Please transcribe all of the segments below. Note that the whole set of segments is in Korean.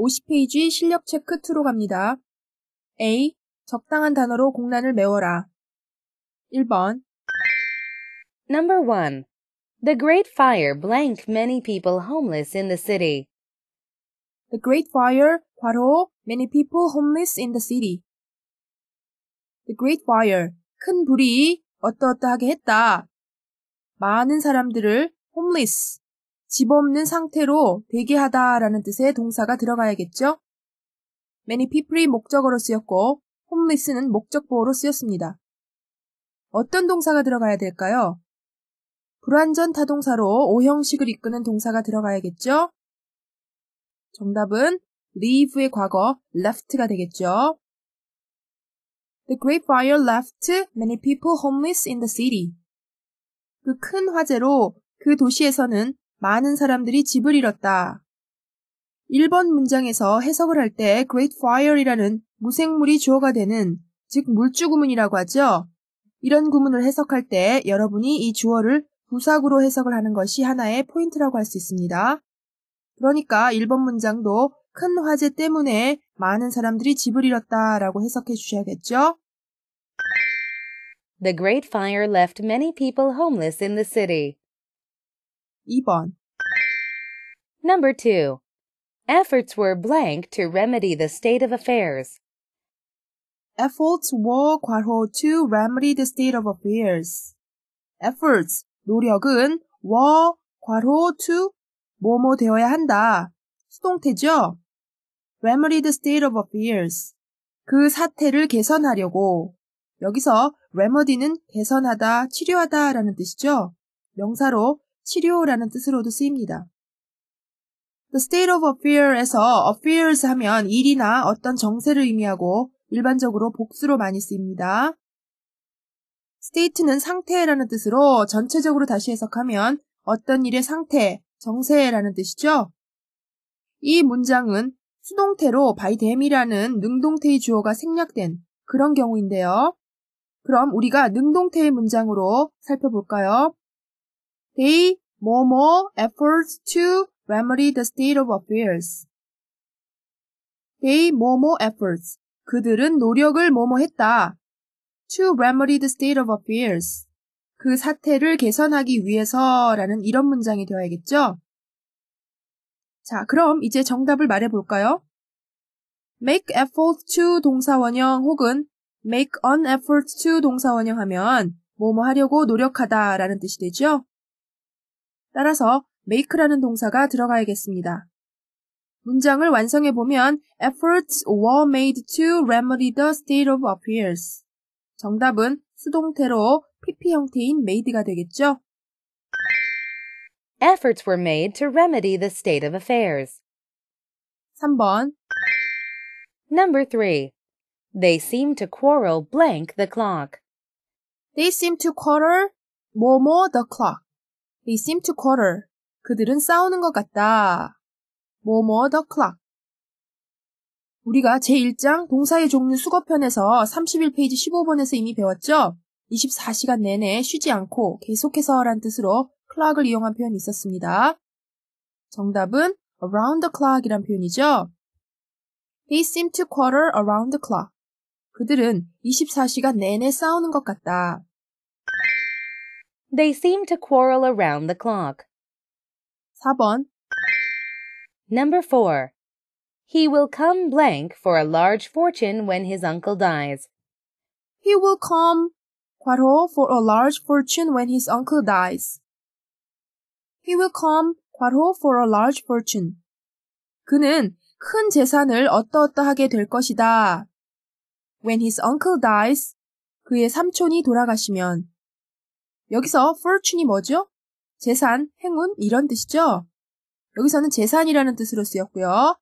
50페이지 실력책 끝으로 갑니다. A. 적당한 단어로 공란을 메워라. 1번 Number 1. The Great Fire blank many people homeless in the city. The Great Fire, 과로, many people homeless in the city. The Great Fire, 큰 불이 어떠어떠하게 했다. 많은 사람들을 homeless, 집 없는 상태로 대기 하다라는 뜻의 동사가 들어가야겠죠? many people이 목적어로 쓰였고 homeless는 목적보어로 쓰였습니다. 어떤 동사가 들어가야 될까요? 불완전 타동사로 오형식을 이끄는 동사가 들어가야겠죠? 정답은 leave의 과거 left가 되겠죠. The Great Fire left many people homeless in the city. 그 큰 화재로 그 도시에서는 많은 사람들이 집을 잃었다. 1번 문장에서 해석을 할 때 Great Fire이라는 무생물이 주어가 되는 즉 물주구문이라고 하죠. 이런 구문을 해석할 때 여러분이 이 주어를 부사구로 해석을 하는 것이 하나의 포인트라고 할 수 있습니다. 그러니까 1번 문장도 큰 화재 때문에 많은 사람들이 집을 잃었다 라고 해석해 주셔야겠죠. The Great Fire left many people homeless in the city. 2번. Number 2. Efforts were blank to remedy the state of affairs. Efforts were 과호 to remedy the state of affairs. Efforts 노력은 were 과호 to 뭐뭐 되어야 한다. 수동태죠. remedy the state of affairs. 그 사태를 개선하려고. 여기서 remedy는 개선하다, 치료하다라는 뜻이죠. 명사로 치료라는 뜻으로도 쓰입니다. The state of affairs에서 affairs 하면 일이나 어떤 정세를 의미하고 일반적으로 복수로 많이 쓰입니다. state는 상태라는 뜻으로 전체적으로 다시 해석하면 어떤 일의 상태, 정세라는 뜻이죠. 이 문장은 수동태로 by them이라는 능동태의 주어가 생략된 그런 경우인데요. 그럼 우리가 능동태의 문장으로 살펴볼까요? 이 뭐뭐 efforts to remedy the state of affairs. They 뭐뭐 efforts. 그들은 노력을 뭐뭐 했다. To remedy the state of affairs. 그 사태를 개선하기 위해서라는 이런 문장이 되어야겠죠? 자, 그럼 이제 정답을 말해 볼까요? make effort to 동사원형 혹은 make an effort to 동사원형 하면 뭐뭐 하려고 노력하다 라는 뜻이 되죠? 따라서 make라는 동사가 들어가야겠습니다. 문장을 완성해 보면 efforts were made to remedy the state of affairs. 정답은 수동태로 PP 형태인 made가 되겠죠? Efforts were made to remedy the state of affairs. 3번 Number 3. They seem to quarrel blank the clock. They seem to quarrel more the clock. They seem to quarrel. 그들은 싸우는 것 같다. 뭐뭐 the clock. 우리가 제1장 동사의 종류 수거편에서 31페이지 15번에서 이미 배웠죠? 24시간 내내 쉬지 않고 계속해서 라는 뜻으로 clock을 이용한 표현이 있었습니다. 정답은 around the clock 이란 표현이죠. They seem to quarrel around the clock. 그들은 24시간 내내 싸우는 것 같다. They seem to quarrel around the clock. 4번 Number 4. He will come blank for a large fortune when his uncle dies. He will come 과로 for a large fortune when his uncle dies. He will come 과로 for a large fortune. 그는 큰 재산을 어떠어떠하게 될 것이다. When his uncle dies, 그의 삼촌이 돌아가시면 여기서 fortune이 뭐죠? 재산, 행운 이런 뜻이죠. 여기서는 재산이라는 뜻으로 쓰였고요.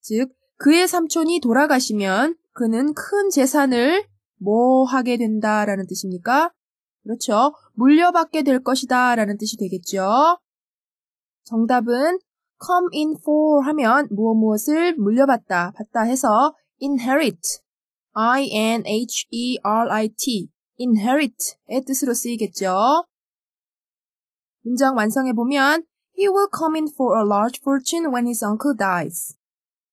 즉 그의 삼촌이 돌아가시면 그는 큰 재산을 뭐 하게 된다라는 뜻입니까? 그렇죠. 물려받게 될 것이다 라는 뜻이 되겠죠. 정답은 come in for 하면 무엇 무엇을 물려받다, 받다 해서 inherit, i-n-h-e-r-i-t inherit의 뜻으로 쓰이겠죠. 문장 완성해 보면 He will come in for a large fortune when his uncle dies.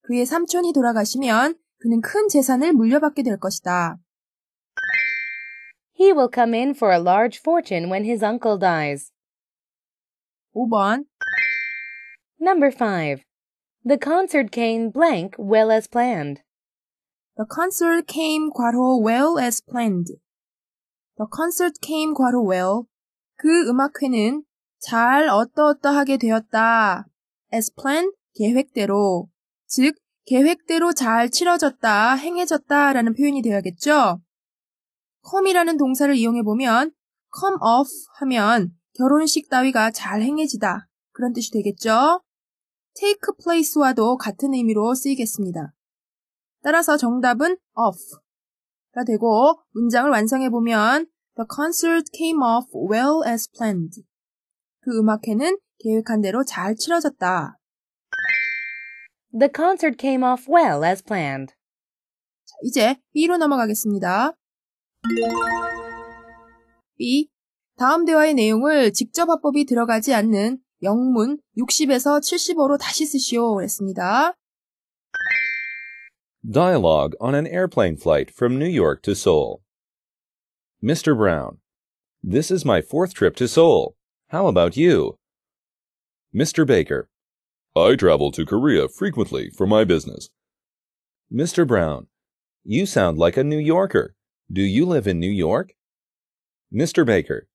그의 삼촌이 돌아가시면 그는 큰 재산을 물려받게 될 것이다. He will come in for a large fortune when his uncle dies. 5번 Number 5. The concert came blank well as planned. The concert came 괄호 well as planned. The concert came 과로 well. 그 음악회는 잘 어떠어떠하게 되었다. As planned, 계획대로. 즉, 계획대로 잘 치러졌다, 행해졌다 라는 표현이 되어야겠죠? come이라는 동사를 이용해보면 come off 하면 결혼식 따위가 잘 행해지다 그런 뜻이 되겠죠? take place와도 같은 의미로 쓰이겠습니다. 따라서 정답은 off, 가 되고 문장을 완성해 보면 The concert came off well as planned. 그 음악회는 계획한 대로 잘 치러졌다. The concert came off well as planned. 자, 이제 B로 넘어가겠습니다. B. 다음 대화의 내용을 직접 화법이 들어가지 않는 영문 60에서 75로 다시 쓰시오 했습니다. Dialogue on an airplane flight from New York to Seoul. Mr. Brown, this is my fourth trip to Seoul. How about you? Mr. Baker, I travel to Korea frequently for my business. Mr. Brown, you sound like a New Yorker. Do you live in New York? Mr. Baker,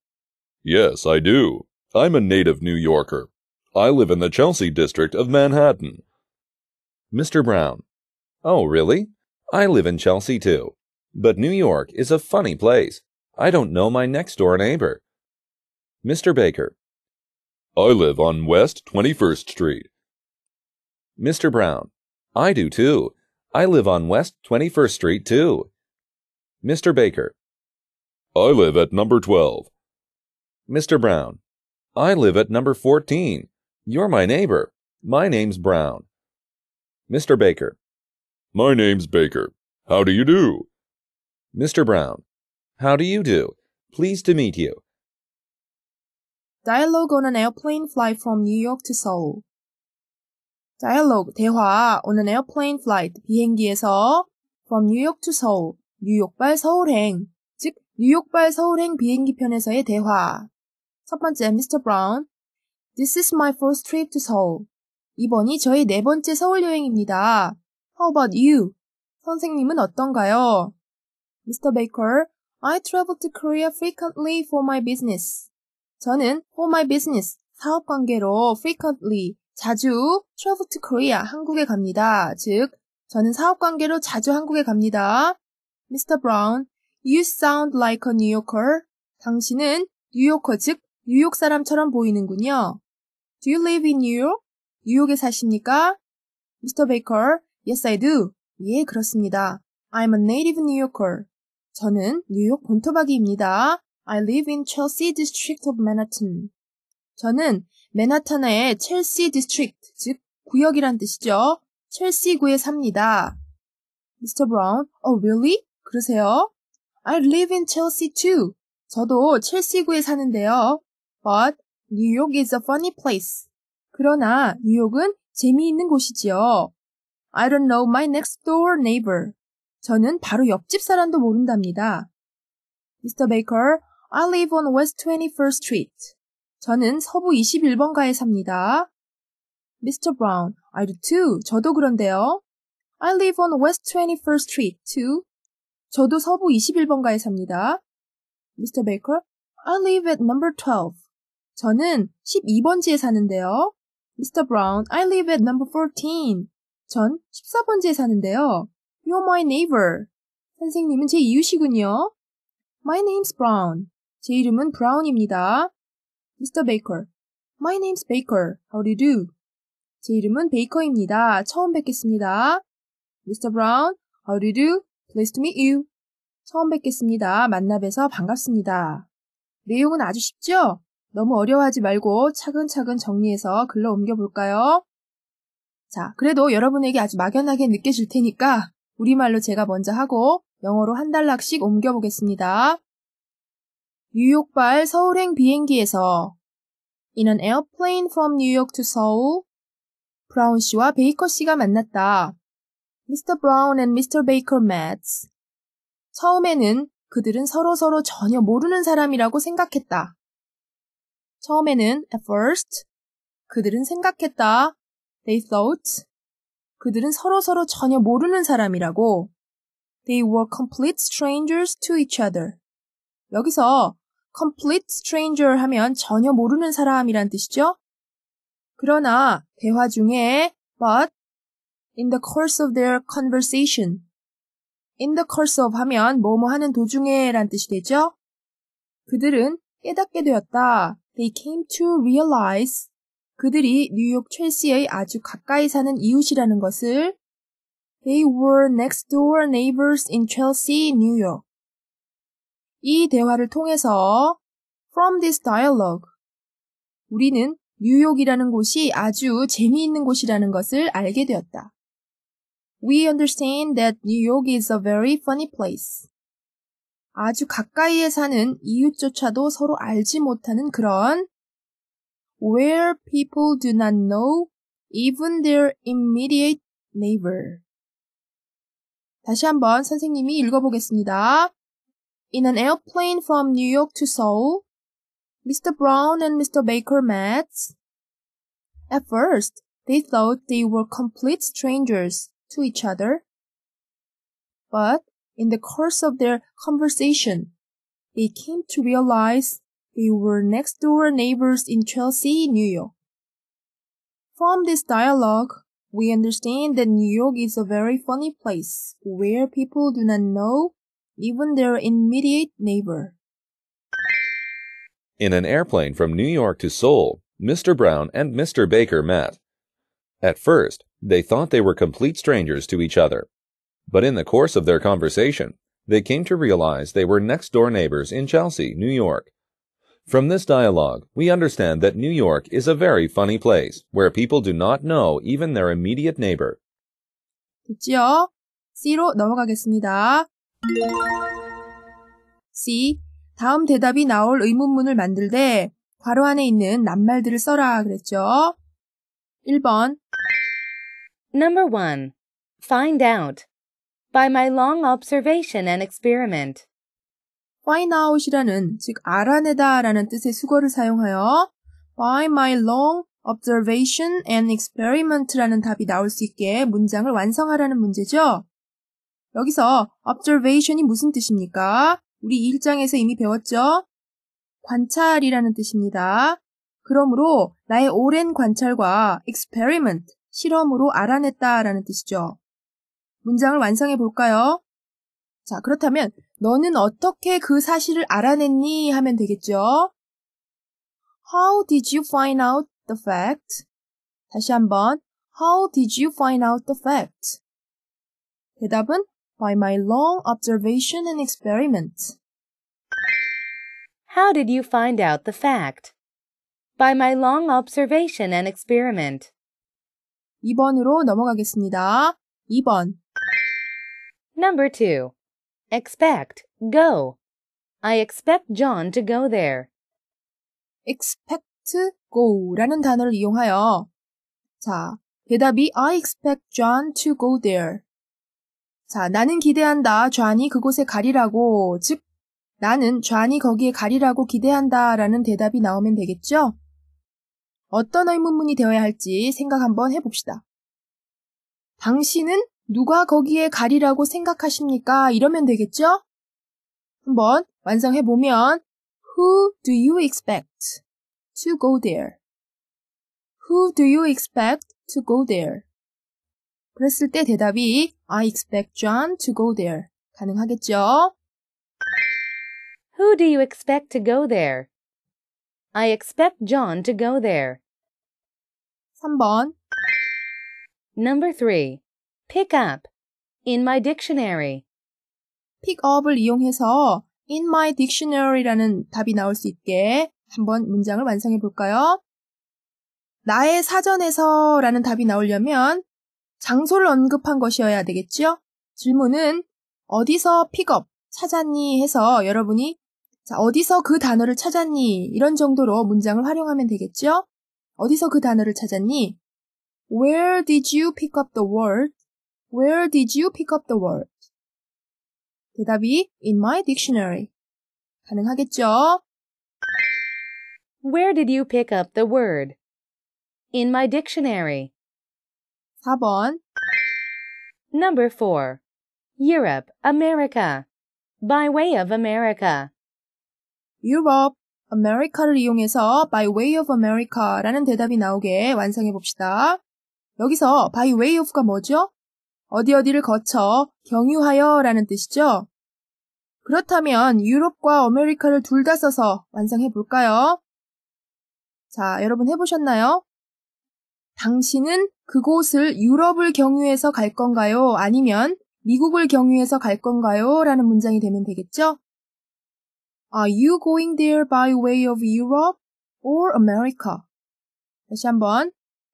yes, I do. I'm a native New Yorker. I live in the Chelsea district of Manhattan. Mr. Brown, Oh, really? I live in Chelsea too. But New York is a funny place. I don't know my next door neighbor. Mr. Baker. I live on West 21st Street. Mr. Brown. I do too. I live on West 21st Street too. Mr. Baker. I live at number 12. Mr. Brown. I live at number 14. You're my neighbor. My name's Brown. Mr. Baker. My name's Baker. How do you do? Mr. Brown. How do you do? Pleased to meet you. Dialogue on an airplane flight from New York to Seoul. Dialogue 대화 on an airplane flight 비행기에서 from New York to Seoul 뉴욕발 서울행 즉 뉴욕발 서울행 비행기편에서의 대화 첫 번째 Mr. Brown This is my first trip to Seoul 이번이 저의 네 번째 서울 여행입니다. How about you? 선생님은 어떤가요? Mr. Baker, I travel to Korea frequently for my business. 저는 for my business, 사업 관계로 frequently, 자주 travel to Korea, 한국에 갑니다. 즉, 저는 사업 관계로 자주 한국에 갑니다. Mr. Brown, you sound like a New Yorker. 당신은 뉴요커, 즉, 뉴욕 사람처럼 보이는군요. Do you live in New York? 뉴욕에 사십니까? Mr. Baker, Yes, I do. 예, 그렇습니다. I'm a native New Yorker. 저는 뉴욕 본토박이입니다. I live in Chelsea District of Manhattan. 저는 맨하탄의 Chelsea District, 즉 구역이란 뜻이죠. 첼시 구에 삽니다. Mr. Brown, oh really? 그러세요? I live in Chelsea too. 저도 첼시 구에 사는데요. But New York is a funny place. 그러나 뉴욕은 재미있는 곳이지요. I don't know my next door neighbor. 저는 바로 옆집 사람도 모른답니다. Mr. Baker, I live on West 21st Street. 저는 서부 21번가에 삽니다. Mr. Brown, I do too. 저도 그런데요. I live on West 21st Street too. 저도 서부 21번가에 삽니다. Mr. Baker, I live at number 12. 저는 12번지에 사는데요. Mr. Brown, I live at number 14. 전 14번지에 사는데요. You're my neighbor. 선생님은 제 이웃이군요. My name's Brown. 제 이름은 브라운입니다. Mr. Baker. My name's Baker. How do you do? 제 이름은 베이커입니다. 처음 뵙겠습니다. Mr. Brown. How do you do? Pleased to meet you. 처음 뵙겠습니다. 만나 뵈서 반갑습니다. 내용은 아주 쉽죠? 너무 어려워하지 말고 차근차근 정리해서 글로 옮겨볼까요? 자, 그래도 여러분에게 아주 막연하게 느껴질 테니까 우리말로 제가 먼저 하고 영어로 한 달락씩 옮겨보겠습니다. 뉴욕발 서울행 비행기에서 In an airplane from New York to Seoul, 브라운 씨와 베이커 씨가 만났다. Mr. Brown and Mr. Baker met. 처음에는 그들은 서로서로 서로 전혀 모르는 사람이라고 생각했다. 처음에는 at first 그들은 생각했다. They thought 그들은 서로서로 전혀 모르는 사람이라고 They were complete strangers to each other. 여기서 complete stranger 하면 전혀 모르는 사람이란 뜻이죠. 그러나 대화 중에 but in the course of their conversation in the course of 하면 뭐뭐 하는 도중에 란 뜻이 되죠. 그들은 깨닫게 되었다. They came to realize 그들이 뉴욕 첼시의 아주 가까이 사는 이웃이라는 것을 They were next door neighbors in Chelsea, New York. 이 대화를 통해서 From this dialogue 우리는 뉴욕이라는 곳이 아주 재미있는 곳이라는 것을 알게 되었다. We understand that New York is a very funny place. 아주 가까이에 사는 이웃조차도 서로 알지 못하는 그런 where people do not know even their immediate neighbor. 다시 한번 선생님이 읽어보겠습니다. In an airplane from New York to Seoul, Mr. Brown and Mr. Baker met. At first, they thought they were complete strangers to each other. But in the course of their conversation, they came to realize we were next door neighbors in Chelsea, New York. From this dialogue, we understand that New York is a very funny place where people do not know even their immediate neighbor. In an airplane from New York to Seoul, Mr. Brown and Mr. Baker met. At first, they thought they were complete strangers to each other. But in the course of their conversation, they came to realize they were next door neighbors in Chelsea, New York. From this dialogue, we understand that New York is a very funny place where people do not know even their immediate neighbor. 됐지요? C로 넘어가겠습니다. C. 다음 대답이 나올 의문문을 만들 때 괄호 안에 있는 낱말들을 써라 그랬죠. 1번 Number 1. Find out. By my long observation and experiment. find out이라는 즉 알아내다라는 뜻의 수거를 사용하여 by my long observation and experiment라는 답이 나올 수 있게 문장을 완성하라는 문제죠. 여기서 observation이 무슨 뜻입니까? 우리 일장에서 이미 배웠죠? 관찰이라는 뜻입니다. 그러므로 나의 오랜 관찰과 experiment, 실험으로 알아냈다라는 뜻이죠. 문장을 완성해 볼까요? 자, 그렇다면 너는 어떻게 그 사실을 알아냈니? 하면 되겠죠. How did you find out the fact? 다시 한번. How did you find out the fact? 대답은 by my long observation and experiment. How did you find out the fact? By my long observation and experiment. 2번으로 넘어가겠습니다. 2번. Number 2. expect, go. I expect John to go there. expect go라는 단어를 이용하여 자, 대답이 I expect John to go there. 자, 나는 기대한다. 좌니 그곳에 가리라고. 즉, 나는 좌니 거기에 가리라고 기대한다. 라는 대답이 나오면 되겠죠? 어떤 의문문이 되어야 할지 생각 한번 해봅시다. 당신은 누가 거기에 가리라고 생각하십니까? 이러면 되겠죠? 한번 완성해 보면 Who do you expect to go there? Who do you expect to go there? 그랬을 때 대답이 I expect John to go there 가능하겠죠? Who do you expect to go there? I expect John to go there. 3번 Number 3 pick up in my dictionary. pick up을 이용해서 in my dictionary라는 답이 나올 수 있게 한번 문장을 완성해 볼까요? 나의 사전에서 라는 답이 나오려면 장소를 언급한 것이어야 되겠죠? 질문은 어디서 픽업, 찾았니 해서 여러분이 자, 어디서 그 단어를 찾았니? 이런 정도로 문장을 활용하면 되겠죠? 어디서 그 단어를 찾았니? Where did you pick up the word? Where did you pick up the word? 대답이 in my dictionary. 가능하겠죠? Where did you pick up the word? In my dictionary. 4번 Number 4. Europe, America. By way of America. Europe, America를 이용해서 by way of America라는 대답이 나오게 완성해 봅시다. 여기서 by way of가 뭐죠? 어디 어디를 거쳐 경유하여 라는 뜻이죠. 그렇다면 유럽과 아메리카를 둘 다 써서 완성해 볼까요? 자, 여러분 해보셨나요? 당신은 그곳을 유럽을 경유해서 갈 건가요? 아니면 미국을 경유해서 갈 건가요? 라는 문장이 되면 되겠죠? Are you going there by way of Europe or America? 다시 한번.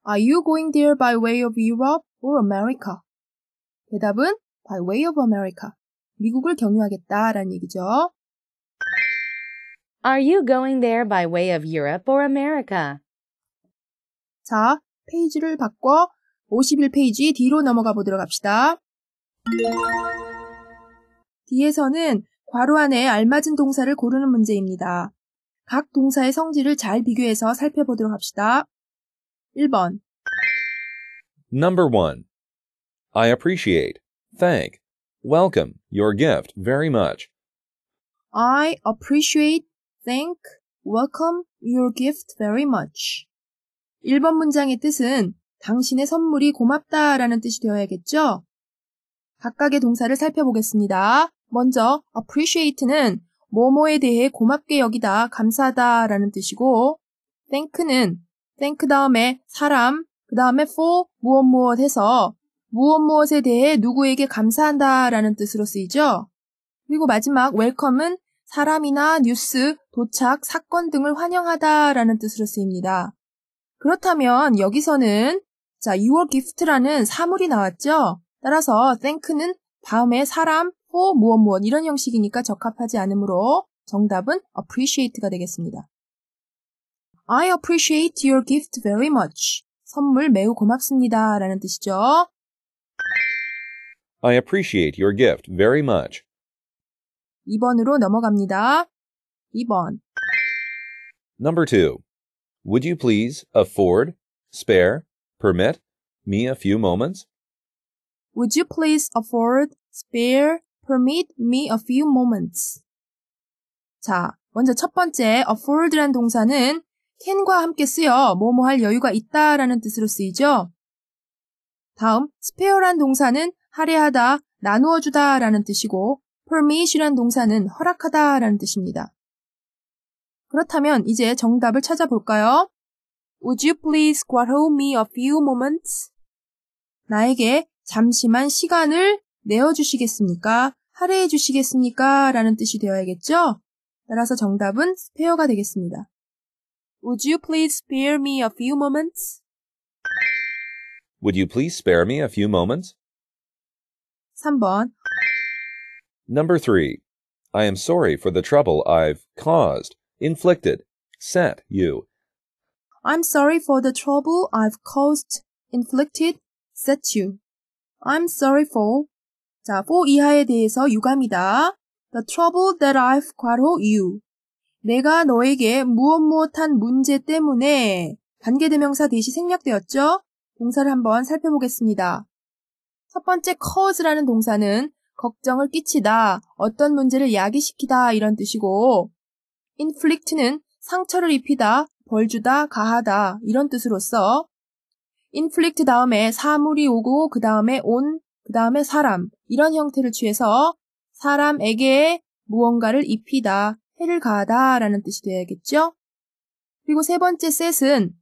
Are you going there by way of Europe or America? 대답은 by way of America. 미국을 경유하겠다라는 얘기죠. Are you going there by way of Europe or America? 자, 페이지를 바꿔 51페이지 뒤로 넘어가 보도록 합시다. 뒤에서는 괄호 안에 알맞은 동사를 고르는 문제입니다. 각 동사의 성질을 잘 비교해서 살펴보도록 합시다. 1번 Number 1. I appreciate, thank, welcome your gift very much. I appreciate, thank, welcome your gift very much. 1번 문장의 뜻은 당신의 선물이 고맙다 라는 뜻이 되어야겠죠? 각각의 동사를 살펴보겠습니다. 먼저 appreciate는 뭐뭐에 대해 고맙게 여기다, 감사하다 라는 뜻이고 thank는 thank 다음에 사람, 그 다음에 for 무엇 무엇 해서 무엇 무엇에 대해 누구에게 감사한다라는 뜻으로 쓰이죠. 그리고 마지막 웰컴은 사람이나 뉴스, 도착, 사건 등을 환영하다라는 뜻으로 쓰입니다. 그렇다면 여기서는 자, 6월 기프트라는 사물이 나왔죠. 따라서 thank는 다음에 사람, 호, 무엇 무엇 이런 형식이니까 적합하지 않으므로 정답은 appreciate가 되겠습니다. I appreciate your gift very much. 선물 매우 고맙습니다. 라는 뜻이죠. I appreciate your gift very much. 2번으로 넘어갑니다. 2번. Number 2. Would you please afford, spare, permit me a few moments? Would you please afford, spare, permit me a few moments? 자, 먼저 첫 번째 afford란 동사는 can과 함께 쓰여 뭐뭐 할 여유가 있다라는 뜻으로 쓰이죠. 다음 spare란 동사는 할애하다, 나누어주다 라는 뜻이고 permit이란 동사는 허락하다 라는 뜻입니다. 그렇다면 이제 정답을 찾아볼까요? Would you please borrow me a few moments? 나에게 잠시만 시간을 내어주시겠습니까? 할애해 주시겠습니까? 라는 뜻이 되어야겠죠? 따라서 정답은 스페어가 되겠습니다. Would you please spare me a few moments? Would you please spare me a few moments? 3번 Number 3. I am sorry for the trouble I've caused, inflicted, set you. I'm sorry for the trouble I've caused, inflicted, set you. I'm sorry for. 자, for 이하에 대해서 유감이다. The trouble that I've 과로 you. 내가 너에게 무엇 무엇한 문제 때문에 반개대명사 대시 생략되었죠? 동사를 한번 살펴보겠습니다. 첫 번째 cause라는 동사는 걱정을 끼치다, 어떤 문제를 야기시키다 이런 뜻이고 inflict는 상처를 입히다, 벌주다, 가하다 이런 뜻으로써 inflict 다음에 사물이 오고 그 다음에 온, 그 다음에 사람 이런 형태를 취해서 사람에게 무언가를 입히다, 해를 가하다 라는 뜻이 되야겠죠 그리고 세 번째 set은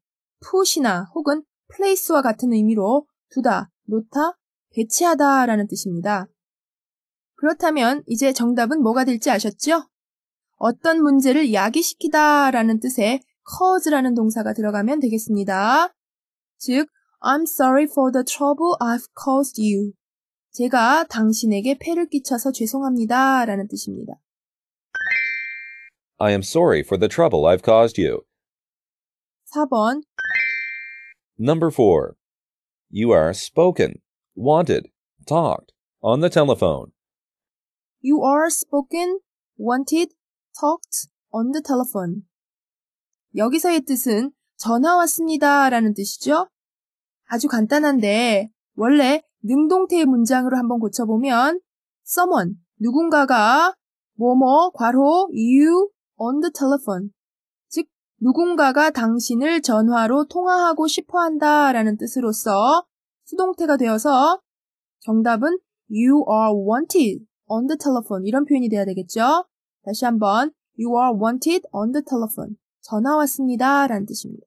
put이나 혹은 place와 같은 의미로 두다, 놓다, 대체하다 라는 뜻입니다. 그렇다면 이제 정답은 뭐가 될지 아셨죠? 어떤 문제를 야기시키다 라는 뜻의 cause라는 동사가 들어가면 되겠습니다. 즉, I'm sorry for the trouble I've caused you. 제가 당신에게 폐를 끼쳐서 죄송합니다 라는 뜻입니다. I am sorry for the trouble I've caused you. 4번 Number 4. You are spoken. wanted, talked, on the telephone. You are spoken, wanted, talked on the telephone. 여기서의 뜻은 전화 왔습니다 라는 뜻이죠. 아주 간단한데 원래 능동태의 문장으로 한번 고쳐보면 someone, 누군가가 뭐뭐 과로 you on the telephone 즉 누군가가 당신을 전화로 통화하고 싶어 한다라는 뜻으로서 수동태가 되어서 정답은 You are wanted on the telephone 이런 표현이 돼야 되겠죠? 다시 한번 You are wanted on the telephone 전화 왔습니다 라는 뜻입니다.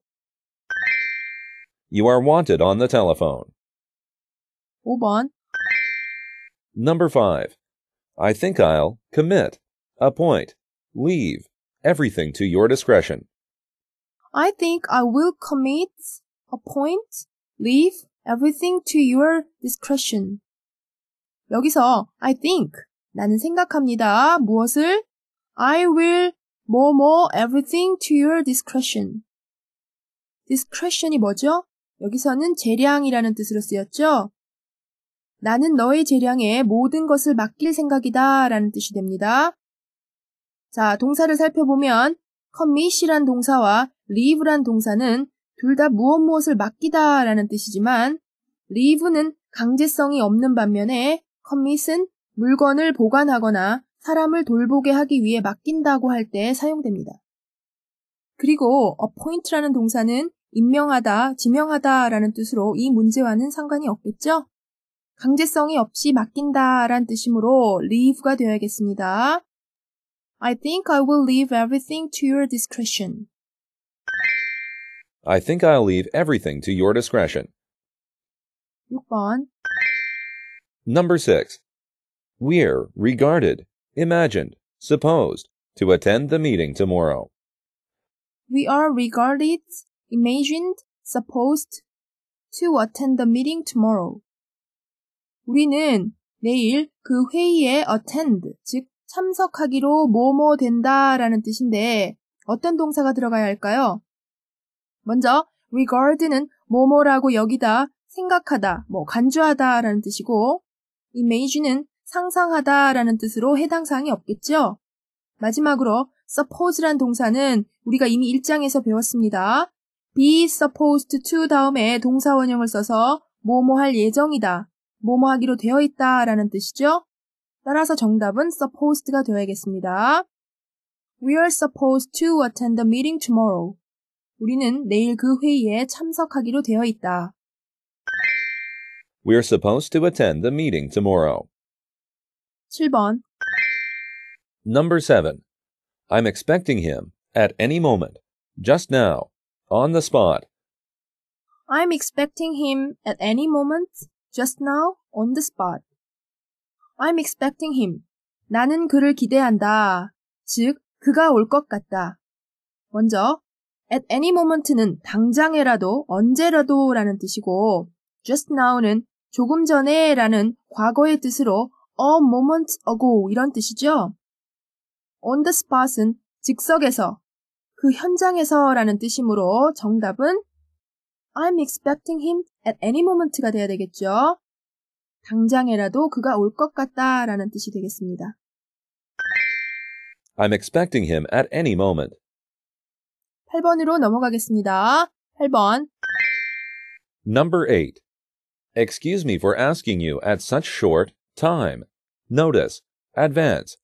You are wanted on the telephone. 5번 Number 5. I think I'll commit, appoint, leave, everything to your discretion. I think I will commit, appoint, leave everything to your discretion. 여기서 I think 나는 생각합니다. 무엇을? I will 뭐뭐 everything to your discretion. discretion이 뭐죠? 여기서는 재량이라는 뜻으로 쓰였죠. 나는 너의 재량에 모든 것을 맡길 생각이다 라는 뜻이 됩니다. 자, 동사를 살펴보면 commit이란 동사와 leave란 동사는 둘다 무엇 무엇을 맡기다라는 뜻이지만 leave는 강제성이 없는 반면에 commit은 물건을 보관하거나 사람을 돌보게 하기 위해 맡긴다고 할 때 사용됩니다. 그리고 appoint라는 동사는 임명하다, 지명하다라는 뜻으로 이 문제와는 상관이 없겠죠? 강제성이 없이 맡긴다란 뜻이므로 leave가 되어야겠습니다. I think I will leave everything to your discretion. I think I'll leave everything to your discretion. 6번 Number 6. We're regarded, imagined, supposed to attend the meeting tomorrow. We are regarded, imagined, supposed to attend the meeting tomorrow. 우리는 내일 그 회의에 attend, 즉 참석하기로 뭐뭐 된다라는 뜻인데 어떤 동사가 들어가야 할까요? 먼저 regard는 뭐뭐라고 여기다, 생각하다, 뭐 간주하다라는 뜻이고 image는 상상하다라는 뜻으로 해당 사항이 없겠죠. 마지막으로 suppose란 동사는 우리가 이미 일장에서 배웠습니다. be supposed to 다음에 동사 원형을 써서 뭐뭐 할 예정이다, 뭐뭐 하기로 되어 있다라는 뜻이죠. 따라서 정답은 supposed가 되어야겠습니다. We are supposed to attend the meeting tomorrow. 우리는 내일 그 회의에 참석하기로 되어 있다. We're supposed to attend the meeting tomorrow. 7번 Number 7. I'm expecting him at any moment, just now, on the spot. I'm expecting him at any moment, just now, on the spot. I'm expecting him. 나는 그를 기대한다. 즉, 그가 올 것 같다. 먼저 at any moment는 당장에라도 언제라도라는 뜻이고 just now는 조금 전에라는 과거의 뜻으로 a moment ago 이런 뜻이죠. on the spot은 즉석에서 그 현장에서라는 뜻이므로 정답은 I'm expecting him at any moment가 돼야 되겠죠. 당장에라도 그가 올 것 같다라는 뜻이 되겠습니다. I'm expecting him at any moment. 8번으로 넘어가겠습니다. 8번. Number 8. Excuse me for asking you at such short time. Notice, advance.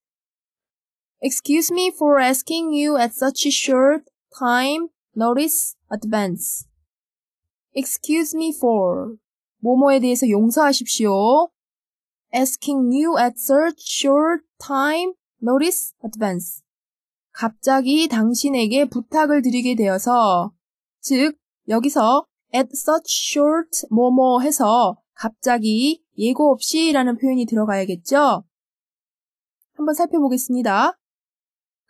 Excuse me for asking you at such a short time. Notice, advance. Excuse me for. 뭐뭐에 대해서 용서하십시오. Asking you at such short time. Notice, advance. 갑자기 당신에게 부탁을 드리게 되어서 즉 여기서 at such short 뭐뭐 해서 갑자기 예고 없이라는 표현이 들어가야겠죠? 한번 살펴보겠습니다.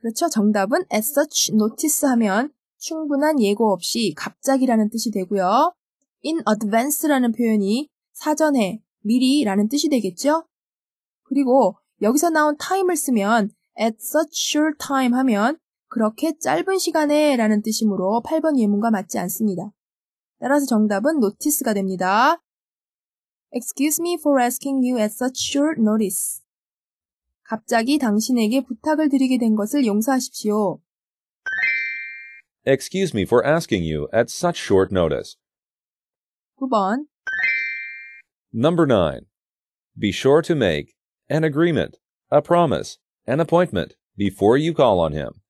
그렇죠. 정답은 at such notice 하면 충분한 예고 없이 갑자기라는 뜻이 되고요. in advance라는 표현이 사전에 미리라는 뜻이 되겠죠? 그리고 여기서 나온 time을 쓰면 at such short time 하면 그렇게 짧은 시간에 라는 뜻이므로 8번 예문과 맞지 않습니다. 따라서 정답은 notice가 됩니다. Excuse me for asking you at such short notice. 갑자기 당신에게 부탁을 드리게 된 것을 용서하십시오. Excuse me for asking you at such short notice. 9번 Number 9. Be sure to make an agreement, a promise, an appointment before you call on him.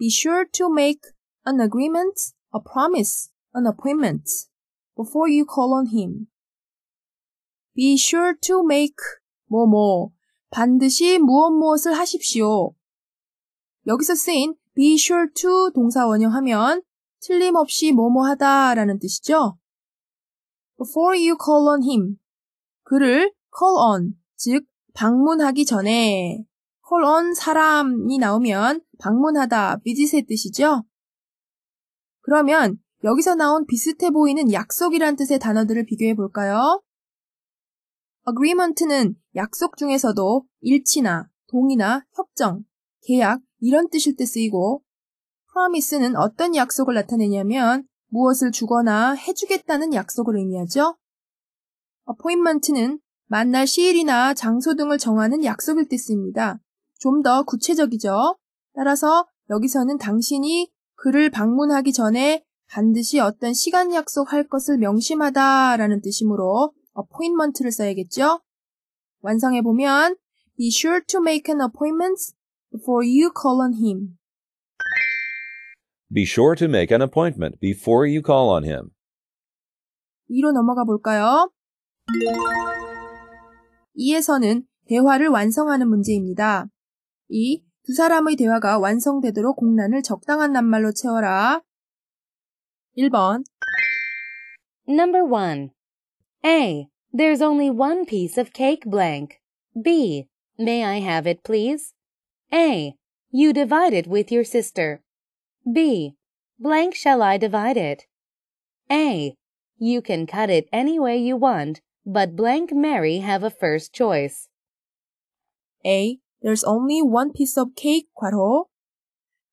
Be sure to make an agreement, a promise, an appointment before you call on him. Be sure to make 뭐뭐 반드시 무엇 무엇을 하십시오. 여기서 쓰인 be sure to 동사 원형하면 틀림없이 뭐 뭐하다라는 뜻이죠. Before you call on him 그를 call on 즉 방문하기 전에 콜온 사람이 나오면 방문하다, 비짓의 뜻이죠. 그러면 여기서 나온 비슷해 보이는 약속이란 뜻의 단어들을 비교해 볼까요? agreement는 약속 중에서도 일치나 동의나 협정, 계약 이런 뜻일 때 쓰이고 promise는 어떤 약속을 나타내냐면 무엇을 주거나 해주겠다는 약속을 의미하죠. appointment는 만날 시일이나 장소 등을 정하는 약속일 때입니다 좀더 구체적이죠. 따라서 여기서는 당신이 그를 방문하기 전에 반드시 어떤 시간 약속할 것을 명심하다 라는 뜻이므로 appointment를 써야겠죠. 완성해 보면 be sure to make an appointment before you call on him. Be sure to make an appointment before you call on him. 2로 넘어가 볼까요? 2에서는 대화를 완성하는 문제입니다. 2. 두 사람의 대화가 완성되도록 공란을 적당한 낱말로 채워라. 1번 Number 1. A. There's only one piece of cake blank. B. May I have it, please? A. You divide it with your sister. B. Blank shall I divide it? A. You can cut it any way you want, but blank Mary have a first choice. A. There's only one piece of cake. 괄호.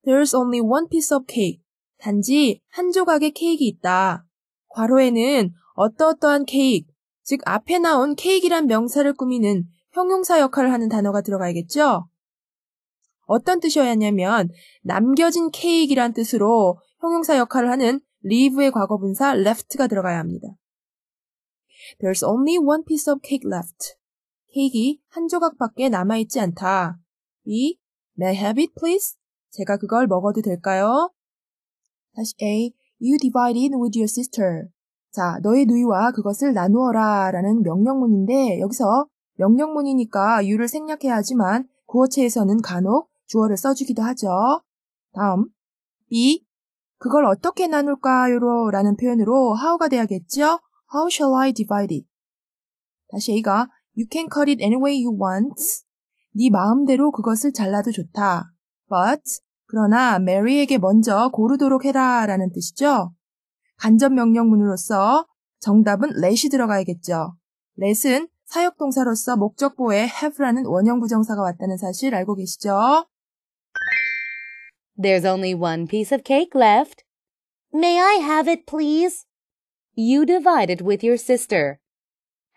There's only one piece of cake. 단지 한 조각의 케이크 있다. 괄호에는 어떠어떠한 케이크, 즉 앞에 나온 케이크란 명사를 꾸미는 형용사 역할을 하는 단어가 들어가야겠죠? 어떤 뜻이어야냐면 남겨진 케이크란 뜻으로 형용사 역할을 하는 leave의 과거분사 left가 들어가야 합니다. There's only one piece of cake left. 케이크 한 조각밖에 남아있지 않다. B. May I have it, please? 제가 그걸 먹어도 될까요? 다시 A. You divide it with your sister. 자, 너의 누이와 그것을 나누어라 라는 명령문인데 여기서 명령문이니까 you를 생략해야 하지만 구어체에서는 간혹 주어를 써주기도 하죠. 다음 B. 그걸 어떻게 나눌까요? 라는 표현으로 how가 돼야겠죠? How shall I divide it? 다시 A가 You can cut it any way you want. 네 마음대로 그것을 잘라도 좋다. But 그러나 메리에게 먼저 고르도록 해라 라는 뜻이죠. 간접 명령문으로서 정답은 let이 들어가야겠죠. let은 사역동사로서 목적보에 have라는 원형 부정사가 왔다는 사실 알고 계시죠? There's only one piece of cake left. May I have it, please? You divide it with your sister.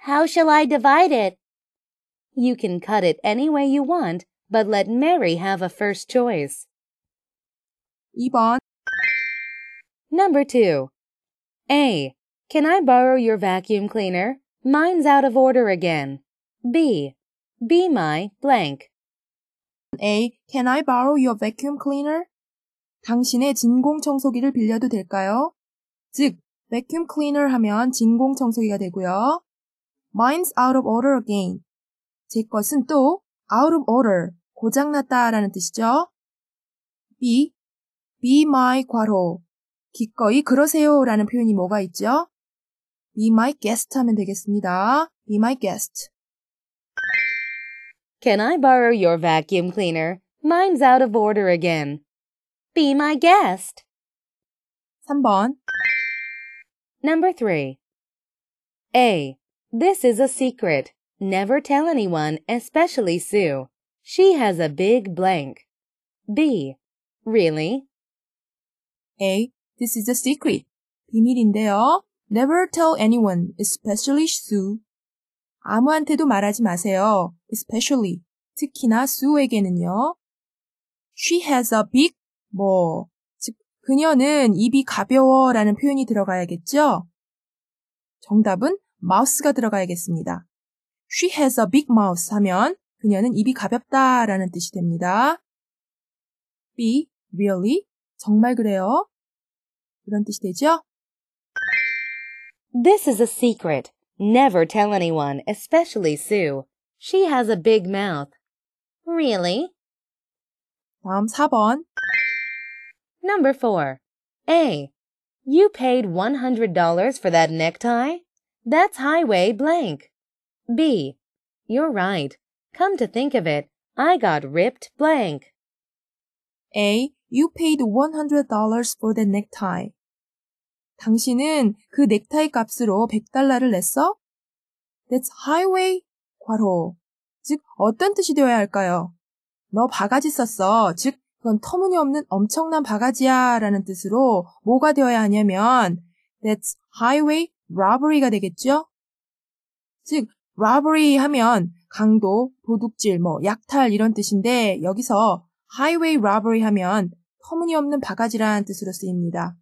How shall I divide it? You can cut it any way you want, but let Mary have a first choice. 2번 Number 2. A. Can I borrow your vacuum cleaner? Mine's out of order again. B. Be my blank. A. Can I borrow your vacuum cleaner? 당신의 진공청소기를 빌려도 될까요? 즉, vacuum cleaner 하면 진공청소기가 되고요. Mine's out of order again. 제 것은 또 out of order, 고장났다 라는 뜻이죠. B. Be my 과로. 기꺼이 그러세요 라는 표현이 뭐가 있죠? Be my guest 하면 되겠습니다. Be my guest. Can I borrow your vacuum cleaner? Mine's out of order again. Be my guest. 3번. Number 3. A. This is a secret. Never tell anyone, especially Sue. She has a big blank. B. Really? A. This is a secret. 비밀인데요. Never tell anyone, especially Sue. 아무한테도 말하지 마세요. especially. 특히나 Sue에게는요. She has a big, 뭐, 즉, 그녀는 입이 가벼워라는 표현이 들어가야겠죠? 정답은 마우스가 들어가야겠습니다. She has a big mouth 하면 그녀는 입이 가볍다 라는 뜻이 됩니다. B. Really? 정말 그래요? 이런 뜻이 되죠? This is a secret. Never tell anyone, especially Sue. She has a big mouth. Really? 다음 4번. Number 4. A. You paid $100 for that necktie? That's highway blank. B. You're right. Come to think of it, I got ripped blank. A. You paid $100 for the necktie. 당신은 그 넥타이 값으로 100달러를 냈어? That's highway 괄호. 즉 어떤 뜻이 되어야 할까요? 너 바가지 썼어. 즉 그건 터무니없는 엄청난 바가지야라는 뜻으로 뭐가 되어야 하냐면 That's highway robbery가 되겠죠? 즉, robbery 하면 강도, 도둑질, 뭐 약탈 이런 뜻인데 여기서 highway robbery 하면 터무니없는 바가지라는 뜻으로 쓰입니다.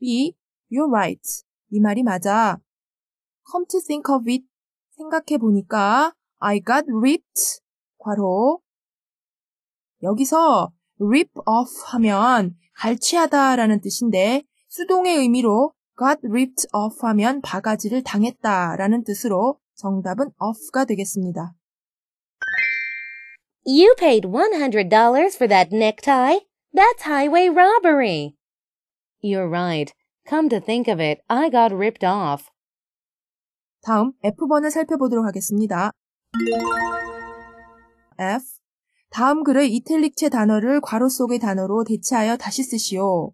B. You're right. 이 말이 맞아. Come to think of it. 생각해 보니까 I got ripped. 괄호. 여기서 rip off 하면 갈취하다라는 뜻인데 수동의 의미로 got ripped off 하면 바가지를 당했다 라는 뜻으로 정답은 off가 되겠습니다. You paid $100 for that necktie. That's highway robbery. You're right. Come to think of it, I got ripped off. 다음 F번을 살펴보도록 하겠습니다. F. 다음 글의 이탈릭체 단어를 괄호 속의 단어로 대체하여 다시 쓰시오.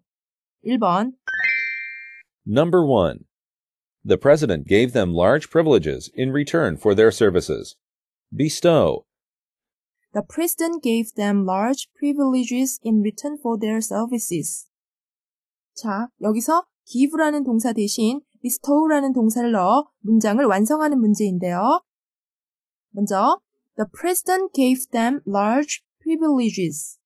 1번 Number 1. The President gave them large privileges in return for their services. Bestow. The President gave them large privileges in return for their services. 자, 여기서 give라는 동사 대신 bestow라는 동사를 넣어 문장을 완성하는 문제인데요. 먼저, the president gave them large privileges.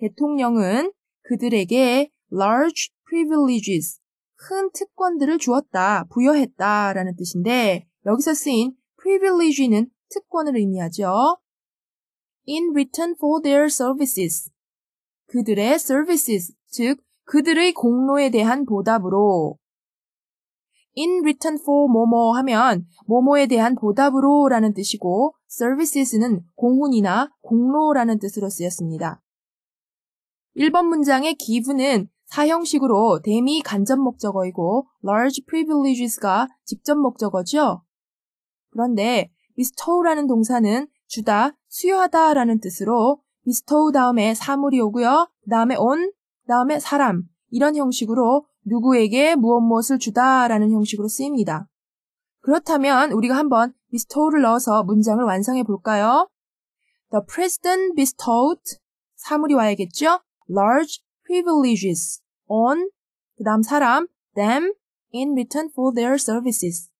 대통령은 그들에게 large privileges, 큰 특권들을 주었다, 부여했다라는 뜻인데 여기서 쓰인 privilege는 특권을 의미하죠. In return for their services. 그들의 services, 즉 그들의 공로에 대한 보답으로 in return for 뭐뭐 하면 뭐뭐에 대한 보답으로 라는 뜻이고 services는 공훈이나 공로라는 뜻으로 쓰였습니다. 1번 문장의 기분는 사형식으로 대미 간접 목적어이고 large privileges가 직접 목적어죠. 그런데 bestow라는 동사는 주다, 수여하다라는 뜻으로 bestow 다음에 사물이 오고요. 그 다음에 온, 그 다음에 사람 이런 형식으로 누구에게 무엇 무엇을 주다라는 형식으로 쓰입니다. 그렇다면 우리가 한번 bestow를 넣어서 문장을 완성해 볼까요? The president bestowed 사물이 와야겠죠? large privileges on 그 다음 사람 them in return for their services.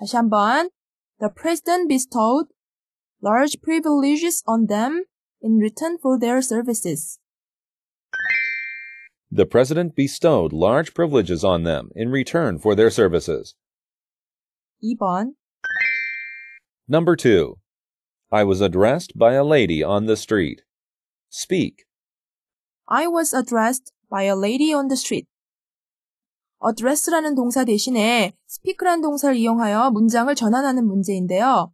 다시 한번 The president bestowed large privileges on them in return for their services. The president bestowed large privileges on them in return for their services. 2번 Number 2. I was addressed by a lady on the street. Speak. I was addressed by a lady on the street. address라는 동사 대신에 speak라는 동사를 이용하여 문장을 전환하는 문제인데요.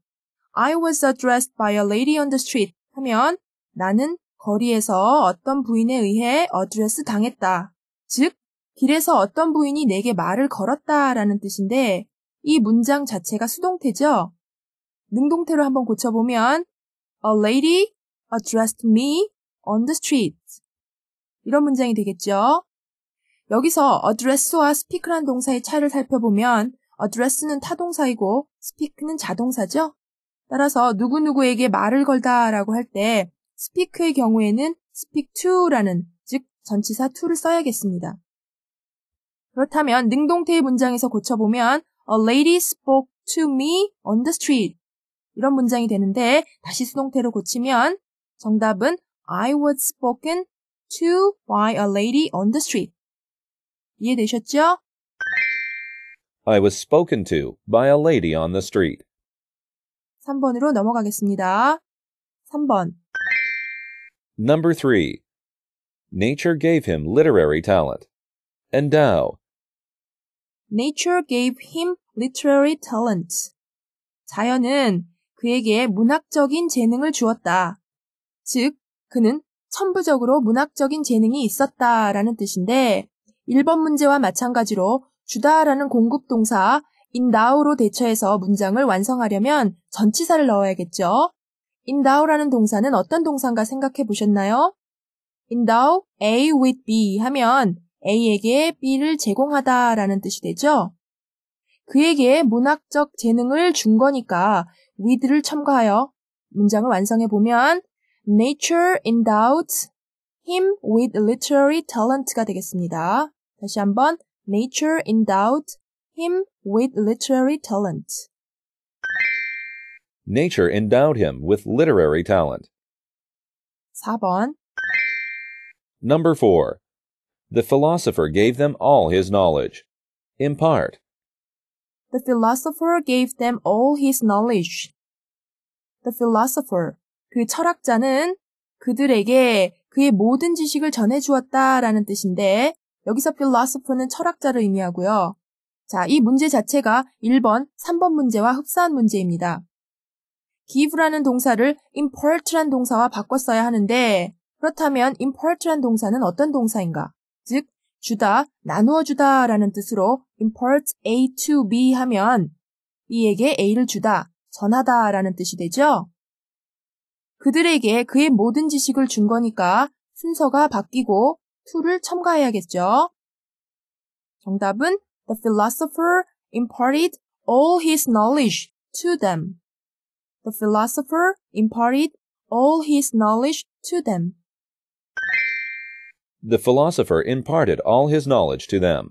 I was addressed by a lady on the street 하면 나는 거리에서 어떤 부인에 의해 address 당했다. 즉, 길에서 어떤 부인이 내게 말을 걸었다 라는 뜻인데 이 문장 자체가 수동태죠. 능동태로 한번 고쳐보면 A lady addressed me on the street. 이런 문장이 되겠죠. 여기서 address와 speak란 동사의 차이를 살펴보면 address는 타동사이고 speak는 자동사죠. 따라서 누구누구에게 말을 걸다라고 할 때 speak의 경우에는 speak to라는 즉 전치사 to를 써야겠습니다. 그렇다면 능동태의 문장에서 고쳐보면 A lady spoke to me on the street. 이런 문장이 되는데 다시 수동태로 고치면 정답은 I was spoken to by a lady on the street. 이해되셨죠? I was spoken to by a lady on the street. 3번으로 넘어가겠습니다. 3번. Number 3. Nature gave him literary talent. Endow. Nature gave him literary talent. 자연은 그에게 문학적인 재능을 주었다. 즉, 그는 천부적으로 문학적인 재능이 있었다라는 뜻인데 1번 문제와 마찬가지로 주다라는 공급동사 인다우로 대처해서 문장을 완성하려면 전치사를 넣어야겠죠. 인다우라는 동사는 어떤 동사인가 생각해 보셨나요? 인다우 A with B 하면 A에게 B를 제공하다라는 뜻이 되죠. 그에게 문학적 재능을 준 거니까 with를 첨가하여 문장을 완성해 보면 nature endowed him with literary talent가 되겠습니다. 다시 한번 nature endowed him with literary talent. Nature endowed him with literary talent. 4번 Number 4. The philosopher gave them all his knowledge. Impart. The philosopher gave them all his knowledge. The philosopher 그 철학자는 그들에게 그의 모든 지식을 전해주었다라는 뜻인데 여기서 philosopher는 철학자를 의미하고요. 자, 이 문제 자체가 1번, 3번 문제와 흡사한 문제입니다. give라는 동사를 import란 동사와 바꿨어야 하는데 그렇다면 import란 동사는 어떤 동사인가? 즉, 주다, 나누어 주다라는 뜻으로 import A to B 하면 이에게 A를 주다, 전하다라는 뜻이 되죠? 그들에게 그의 모든 지식을 준 거니까 순서가 바뀌고 to를 첨가해야겠죠. 정답은 The philosopher imparted all his knowledge to them. The philosopher imparted all his knowledge to them. The philosopher imparted all his knowledge to them.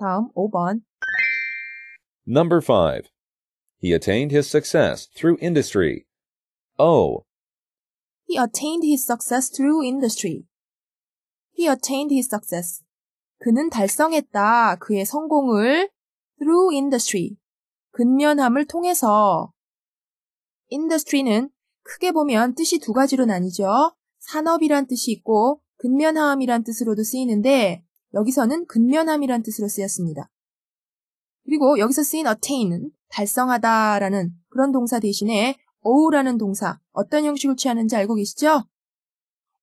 다음 5번. Number 5. He attained his success through industry. O. Oh. He attained his success through industry. He attained his success. 그는 달성했다. 그의 성공을 through industry. 근면함을 통해서. industry는 크게 보면 뜻이 두 가지로 나뉘죠. 산업이란 뜻이 있고 근면함이란 뜻으로도 쓰이는데 여기서는 근면함이란 뜻으로 쓰였습니다. 그리고 여기서 쓰인 attain은 달성하다라는 그런 동사 대신에 o라는 동사 어떤 형식을 취하는지 알고 계시죠?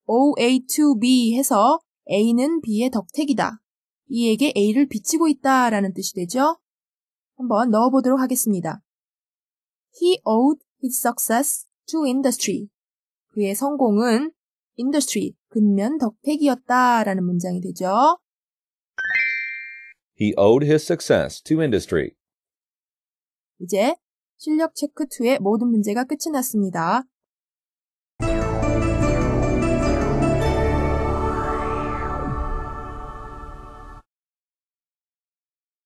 OA to B 해서 A는 B의 덕택이다. 이에게 A를 비치고 있다 라는 뜻이 되죠? 한번 넣어보도록 하겠습니다. He owed his success to industry. 그의 성공은 industry, 근면 덕택이었다 라는 문장이 되죠. He owed his success to industry. 이제 실력 체크2의 모든 문제가 끝이 났습니다.